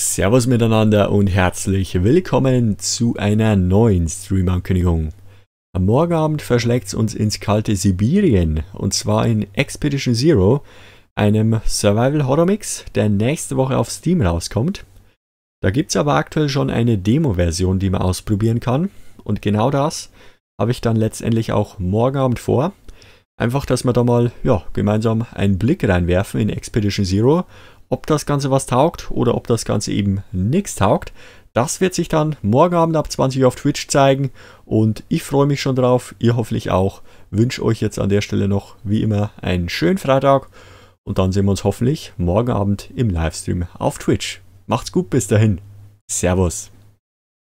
Servus miteinander und herzlich willkommen zu einer neuen Stream-Ankündigung. Am Morgenabend verschlägt es uns ins kalte Sibirien und zwar in Expedition Zero, einem Survival-Horror-Mix, der nächste Woche auf Steam rauskommt. Da gibt es aber aktuell schon eine Demo-Version, die man ausprobieren kann und genau das habe ich dann letztendlich auch morgen Abend vor. Einfach, dass wir da mal ja, gemeinsam einen Blick reinwerfen in Expedition Zero ob das Ganze was taugt oder ob das Ganze eben nichts taugt, das wird sich dann morgen Abend ab 20 Uhr auf Twitch zeigen und ich freue mich schon drauf, ihr hoffentlich auch. Wünsche euch jetzt an der Stelle noch wie immer einen schönen Freitag und dann sehen wir uns hoffentlich morgen Abend im Livestream auf Twitch. Macht's gut bis dahin. Servus.